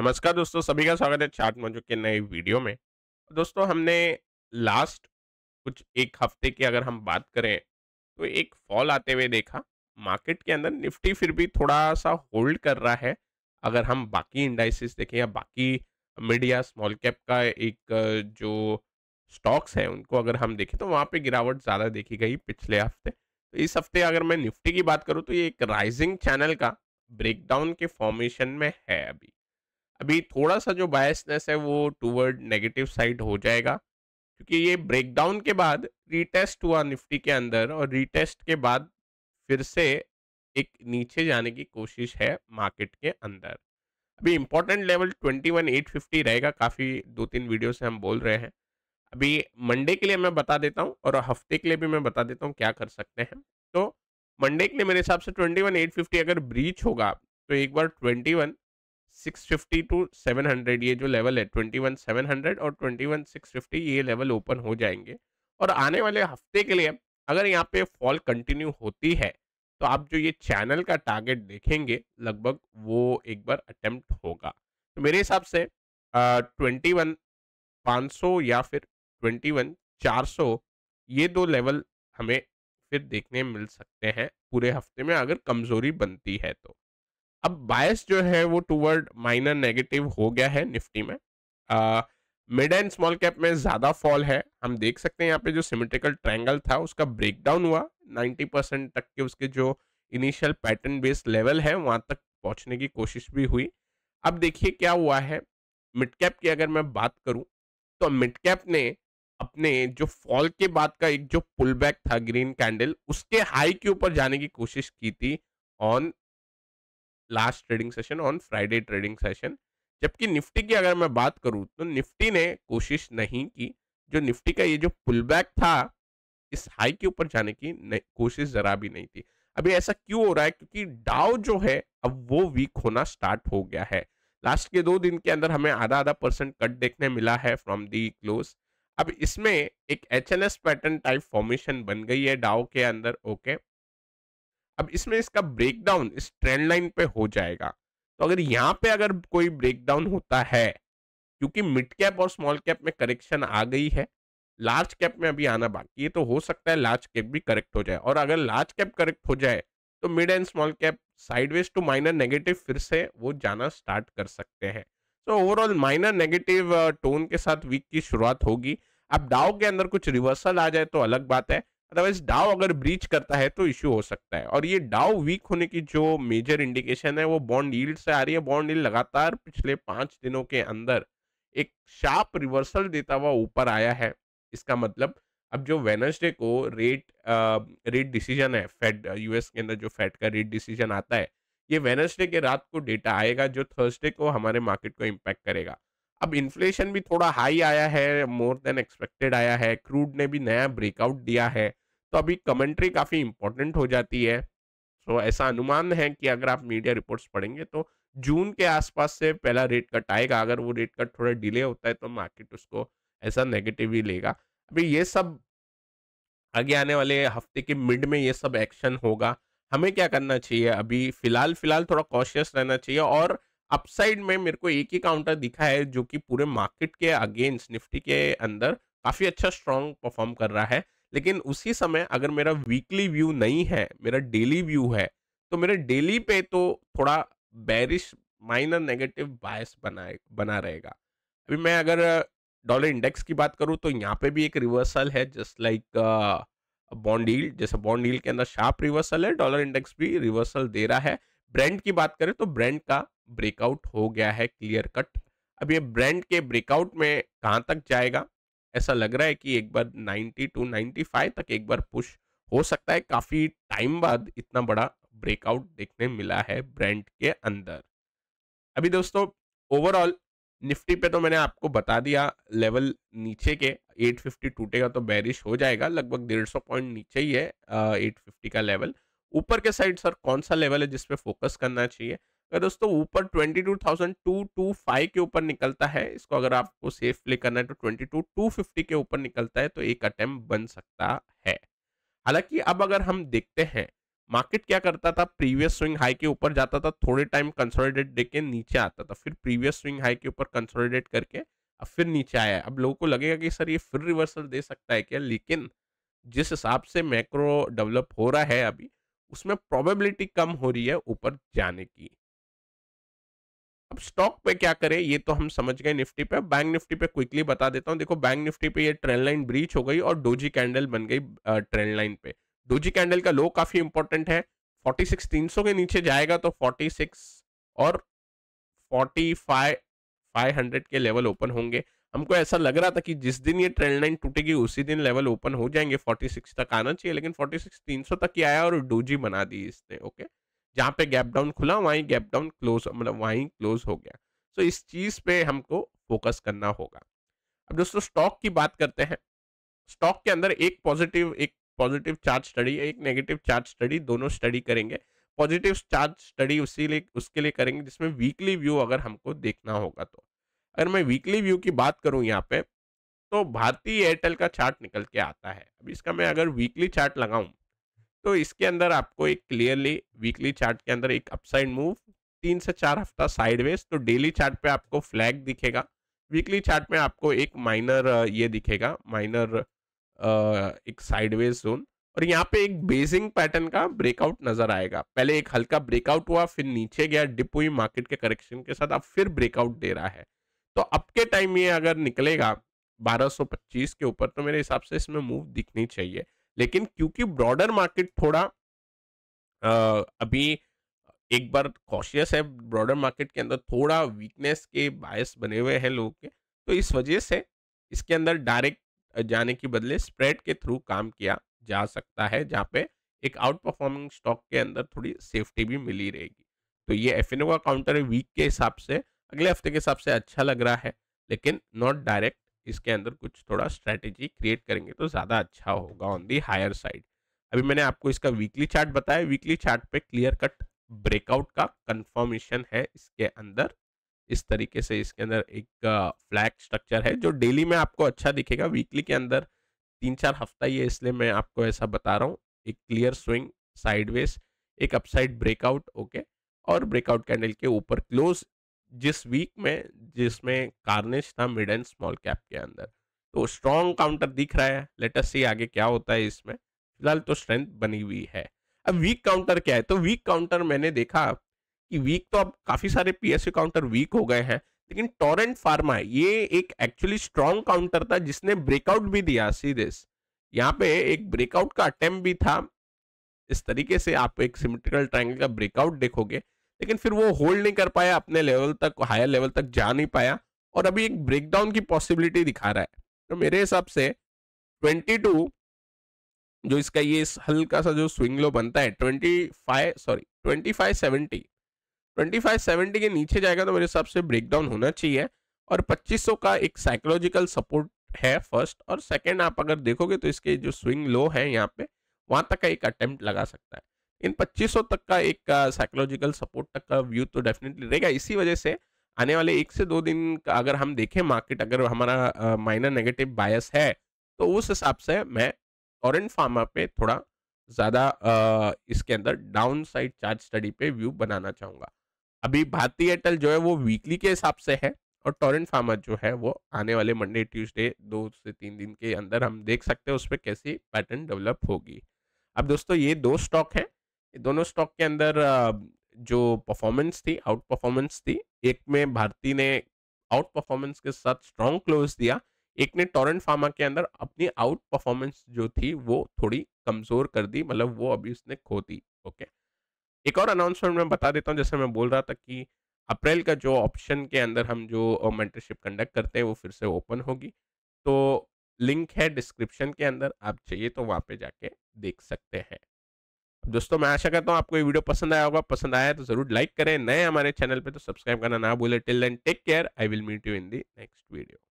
नमस्कार दोस्तों सभी का स्वागत है चार्ट मौजूद के नए वीडियो में दोस्तों हमने लास्ट कुछ एक हफ्ते की अगर हम बात करें तो एक फॉल आते हुए देखा मार्केट के अंदर निफ्टी फिर भी थोड़ा सा होल्ड कर रहा है अगर हम बाकी इंडाइसिस देखें या बाकी मीडिया स्मॉल कैप का एक जो स्टॉक्स है उनको अगर हम देखें तो वहाँ पे गिरावट ज़्यादा देखी गई पिछले हफ्ते तो इस हफ्ते अगर मैं निफ्टी की बात करूँ तो ये एक राइजिंग चैनल का ब्रेकडाउन के फॉर्मेशन में है अभी अभी थोड़ा सा जो बायसनेस है वो टूवर्ड नेगेटिव साइड हो जाएगा क्योंकि ये ब्रेकडाउन के बाद रीटेस्ट हुआ निफ्टी के अंदर और रीटेस्ट के बाद फिर से एक नीचे जाने की कोशिश है मार्केट के अंदर अभी इम्पोर्टेंट लेवल 21,850 रहेगा काफ़ी दो तीन वीडियो से हम बोल रहे हैं अभी मंडे के लिए मैं बता देता हूँ और हफ्ते के लिए भी मैं बता देता हूँ क्या कर सकते हैं तो मंडे के लिए मेरे हिसाब से 21,850 अगर ब्रीच होगा तो एक बार 21 650 टू 700 ये जो लेवल है सेवन हंड्रेड और सिक्स फिफ्टी ये लेवल ओपन हो जाएंगे और आने वाले हफ्ते के लिए अगर यहाँ पे फॉल कंटिन्यू होती है तो आप जो ये चैनल का टारगेट देखेंगे लगभग वो एक बार अटेम्प्ट होगा तो मेरे हिसाब से ट्वेंटी वन पाँच सौ या फिर ट्वेंटी वन चार सौ ये दो लेवल हमें फिर देखने मिल सकते हैं पूरे हफ्ते में अगर कमज़ोरी बनती है तो अब बायस जो है वो टूवर्ड माइनर नेगेटिव हो गया है निफ्टी में मिड एंड स्मॉल कैप में ज़्यादा फॉल है हम देख सकते हैं यहाँ पे जो सिमेट्रिकल ट्रायंगल था उसका ब्रेकडाउन हुआ 90 परसेंट तक के उसके जो इनिशियल पैटर्न बेस्ड लेवल है वहां तक पहुँचने की कोशिश भी हुई अब देखिए क्या हुआ है मिड कैप की अगर मैं बात करूँ तो मिड कैप ने अपने जो फॉल के बाद का एक जो पुल बैक था ग्रीन कैंडल उसके हाई के ऊपर जाने की कोशिश की थी on last trading session on Friday trading session जबकि निफ्टी की अगर मैं बात करूँ तो निफ्टी ने कोशिश नहीं की जो निफ्टी का ये जो बैक था इस हाई के ऊपर जाने की कोशिश जरा भी नहीं थी अभी ऐसा क्यों हो रहा है क्योंकि डाउ जो है अब वो वीक होना स्टार्ट हो गया है लास्ट के दो दिन के अंदर हमें आधा आधा परसेंट कट देखने मिला है फ्रॉम दी क्लोज अब इसमें एक एच पैटर्न टाइप फॉर्मेशन बन गई है डाउ के अंदर ओके okay? अब इसमें इसका ब्रेकडाउन इस ट्रेंड लाइन पे हो जाएगा तो अगर यहाँ पे अगर कोई ब्रेकडाउन होता है क्योंकि मिड कैप और स्मॉल कैप में करेक्शन आ गई है लार्ज कैप में अभी आना बाकी है तो हो सकता है लार्ज कैप भी करेक्ट हो जाए और अगर लार्ज कैप करेक्ट हो जाए तो mid and small cap sideways to minor negative फिर से वो जाना स्टार्ट कर सकते हैं so overall minor negative tone के साथ वीक की शुरुआत होगी अब डाउ के अंदर कुछ रिवर्सल आ जाए तो अलग बात है अदरवाइज डाव अगर ब्रीच करता है तो इश्यू हो सकता है और ये डाव वीक होने की जो मेजर इंडिकेशन है वो बॉन्ड ईल्ड से आ रही है बॉन्ड ईल्ड लगातार पिछले पाँच दिनों के अंदर एक शार्प रिवर्सल देता हुआ ऊपर आया है इसका मतलब अब जो वेनसडे को रेट रेट डिसीजन है फेड यूएस के अंदर जो फेड का रेट डिसीजन आता है ये वेनसडे के रात को डेटा आएगा जो थर्सडे को हमारे मार्केट को इम्पैक्ट करेगा अब इन्फ्लेशन भी थोड़ा हाई आया है मोर देन एक्सपेक्टेड आया है क्रूड ने भी नया ब्रेकआउट दिया है तो अभी कमेंट्री काफ़ी इंपॉर्टेंट हो जाती है सो तो ऐसा अनुमान है कि अगर आप मीडिया रिपोर्ट्स पढ़ेंगे तो जून के आसपास से पहला रेट कट आएगा अगर वो रेट कट थोड़ा डिले होता है तो मार्केट उसको ऐसा नेगेटिव ही लेगा अभी ये सब आगे आने वाले हफ्ते के मिड में ये सब एक्शन होगा हमें क्या करना चाहिए अभी फिलहाल फिलहाल थोड़ा कॉशियस रहना चाहिए और अपसाइड में मेरे को एक ही काउंटर दिखा है जो कि पूरे मार्केट के अगेंस्ट निफ्टी के अंदर काफ़ी अच्छा स्ट्रॉन्ग परफॉर्म कर रहा है लेकिन उसी समय अगर मेरा वीकली व्यू नहीं है मेरा डेली व्यू है तो मेरे डेली पे तो थोड़ा बैरिश माइनर नेगेटिव बायस बनाए बना रहेगा अभी मैं अगर डॉलर इंडेक्स की बात करूँ तो यहाँ पे भी एक रिवर्सल है जस्ट लाइक बॉन्ड जैसे बॉन्ड के अंदर शार्प रिवर्सल है डॉलर इंडेक्स भी रिवर्सल दे रहा है ब्रांड की बात करें तो ब्रांड का ब्रेकआउट हो गया है क्लियर कट अब ये ब्रांड के ब्रेकआउट में कहाँ तक जाएगा ऐसा लग रहा है कि एक बार 90 टू 95 तक एक बार पुश हो सकता है काफ़ी टाइम बाद इतना बड़ा ब्रेकआउट देखने मिला है ब्रांड के अंदर अभी दोस्तों ओवरऑल निफ्टी पे तो मैंने आपको बता दिया लेवल नीचे के 850 टूटेगा तो बैरिश हो जाएगा लगभग डेढ़ सौ पॉइंट नीचे ही है एट फिफ्टी का लेवल ऊपर के साइड सर कौन सा लेवल है जिसपे फोकस करना चाहिए अगर दोस्तों ऊपर twenty two thousand two two five के ऊपर निकलता है इसको अगर आपको सेफ प्ले करना है तो ट्वेंटी टू टू फिफ्टी के ऊपर निकलता है तो एक अटैम्प बन सकता है हालांकि अब अगर हम देखते हैं मार्केट क्या करता था प्रीवियस स्विंग हाई के ऊपर जाता था थोड़े टाइम कंसोलिडेट देके नीचे आता था फिर प्रीवियस स्विंग हाई के ऊपर कंसोलिडेट करके अब फिर नीचे आया अब लोगों को लगेगा कि सर ये फिर रिवर्सल दे सकता है क्या लेकिन जिस हिसाब से मैक्रो डेवलप हो रहा है अभी उसमें प्रोबेबिलिटी कम हो रही है ऊपर जाने की अब स्टॉक पे क्या करें ये तो हम समझ गए निफ्टी पे बैंक निफ्टी पे क्विकली बता देता हूँ देखो बैंक निफ्टी पे ये ट्रेंड लाइन ब्रीच हो गई और डोजी कैंडल बन गई ट्रेंड लाइन पे डोजी कैंडल का लो काफी इंपॉर्टेंट है 46,300 के नीचे जाएगा तो 46 और 45 500 के लेवल ओपन होंगे हमको ऐसा लग रहा था कि जिस दिन ये ट्रेंड लाइन टूटेगी उसी दिन लेवल ओपन हो जाएंगे 46 तक आना चाहिए लेकिन 46 300 तक ही आया और डोजी बना दी इसने ओके okay? जहाँ पे गैप डाउन खुला वहीं गैप डाउन क्लोज मतलब वहीं क्लोज हो गया सो so, इस चीज़ पे हमको फोकस करना होगा अब दोस्तों स्टॉक की बात करते हैं स्टॉक के अंदर एक पॉजिटिव एक पॉजिटिव चार्ज स्टडी एक नेगेटिव चार्ज स्टडी दोनों स्टडी करेंगे पॉजिटिव चार्ज स्टडी उसी लिए उसके लिए करेंगे जिसमें वीकली व्यू अगर हमको देखना होगा तो अगर मैं वीकली व्यू की बात करूँ यहाँ पे तो भारतीय एयरटेल का चार्ट निकल के आता है अब इसका मैं अगर वीकली चार्ट लगाऊँ तो इसके अंदर आपको एक क्लियरली वीकली चार्ट के अंदर एक अपसाइड मूव तीन से चार हफ्ता साइडवेज तो डेली चार्ट पे आपको फ्लैग दिखेगा वीकली चार्ट में आपको एक माइनर ये दिखेगा माइनर एक साइडवेज जोन और यहाँ पे एक बेजिंग पैटर्न का ब्रेकआउट नजर आएगा पहले एक हल्का ब्रेकआउट हुआ फिर नीचे गया डिप हुई मार्केट के करेक्शन के साथ अब फिर ब्रेकआउट दे रहा है तो अब के टाइम ये अगर निकलेगा 1225 के ऊपर तो मेरे हिसाब से इसमें मूव दिखनी चाहिए लेकिन क्योंकि ब्रॉडर मार्केट थोड़ा आ, अभी एक बार कॉशियस है ब्रॉडर मार्केट के अंदर थोड़ा वीकनेस के बायस बने हुए हैं लोगों के तो इस वजह से इसके अंदर डायरेक्ट जाने के बदले स्प्रेड के थ्रू काम किया जा सकता है जहाँ पे एक आउट परफॉर्मिंग स्टॉक के अंदर थोड़ी सेफ्टी भी मिली रहेगी तो ये एफ का काउंटर वीक के हिसाब से अगले हफ्ते के हिसाब से अच्छा लग रहा है लेकिन नॉट डायरेक्ट इसके अंदर कुछ थोड़ा स्ट्रैटेजी क्रिएट करेंगे तो ज़्यादा अच्छा होगा ऑन दी हायर साइड अभी मैंने आपको इसका वीकली चार्ट बताया वीकली चार्ट पे क्लियर कट ब्रेकआउट का कंफर्मेशन है इसके अंदर इस तरीके से इसके अंदर एक फ्लैग स्ट्रक्चर है जो डेली में आपको अच्छा दिखेगा वीकली के अंदर तीन चार हफ्ता ही है इसलिए मैं आपको ऐसा बता रहा हूँ एक क्लियर स्विंग साइडवेज एक अपसाइड ब्रेकआउट ओके और ब्रेकआउट कैंडल के ऊपर क्लोज जिस वीक में जिसमें कार्नेज था मिड एंड स्मॉल कैप के अंदर तो स्ट्रॉन्ग काउंटर दिख रहा है लेटेस्ट सी आगे क्या होता है इसमें फिलहाल तो स्ट्रेंथ बनी हुई है अब वीक काउंटर क्या है तो वीक काउंटर मैंने देखा कि वीक तो अब काफ़ी सारे पीएसयू काउंटर वीक हो गए हैं लेकिन टोरेंट फार्मा ये एक एक्चुअली स्ट्रॉन्ग काउंटर था जिसने ब्रेकआउट भी दिया दिस यहाँ पे एक ब्रेकआउट का अटेम्प भी था इस तरीके से आप एक सिमेट्रिकल ट्रायंगल का ब्रेकआउट देखोगे लेकिन फिर वो होल्ड नहीं कर पाया अपने लेवल तक हायर लेवल तक जा नहीं पाया और अभी एक ब्रेकडाउन की पॉसिबिलिटी दिखा रहा है तो मेरे हिसाब से 22 जो इसका ये इस हल्का सा जो स्विंग लो बनता है 25 सॉरी 25 2570 के नीचे जाएगा तो मेरे हिसाब से ब्रेकडाउन होना चाहिए और 2500 का एक साइकोलॉजिकल सपोर्ट है फर्स्ट और सेकंड आप अगर देखोगे तो इसके जो स्विंग लो है यहाँ पे वहां तक का एक अटेम्प्ट लगा सकता है इन 2500 तक का एक साइकोलॉजिकल सपोर्ट तक का व्यू तो डेफिनेटली रहेगा इसी वजह से आने वाले एक से दो दिन का अगर हम देखें मार्केट अगर हमारा माइनर नेगेटिव बायस है तो उस हिसाब से मैं टोरेंट फार्मा पे थोड़ा ज़्यादा इसके अंदर डाउन साइड चार्ज स्टडी पे व्यू बनाना चाहूँगा अभी भारतीय एयरटेल जो है वो वीकली के हिसाब से है और टॉरेंट फार्मा जो है वो आने वाले मंडे ट्यूसडे दो से तीन दिन के अंदर हम देख सकते हैं उस पर कैसी पैटर्न डेवलप होगी अब दोस्तों ये दो स्टॉक हैं दोनों स्टॉक के अंदर जो परफॉर्मेंस थी आउट परफॉर्मेंस थी एक में भारती ने आउट परफॉर्मेंस के साथ स्ट्रॉन्ग क्लोज दिया एक ने टोरेंट फार्मा के अंदर अपनी आउट परफॉर्मेंस जो थी वो थोड़ी कमजोर कर दी मतलब वो अभी उसने खो दी ओके एक और अनाउंसमेंट मैं बता देता हूँ जैसे मैं बोल रहा था कि अप्रैल का जो ऑप्शन के अंदर हम जो मेंटरशिप कंडक्ट करते हैं वो फिर से ओपन होगी तो लिंक है डिस्क्रिप्शन के अंदर आप चाहिए तो वहाँ पे जाके देख सकते हैं दोस्तों मैं आशा करता हूँ आपको ये वीडियो पसंद आया होगा पसंद आया तो जरूर लाइक करें नए हमारे चैनल पे तो सब्सक्राइब करना ना भूले till then take care I will meet you in the next video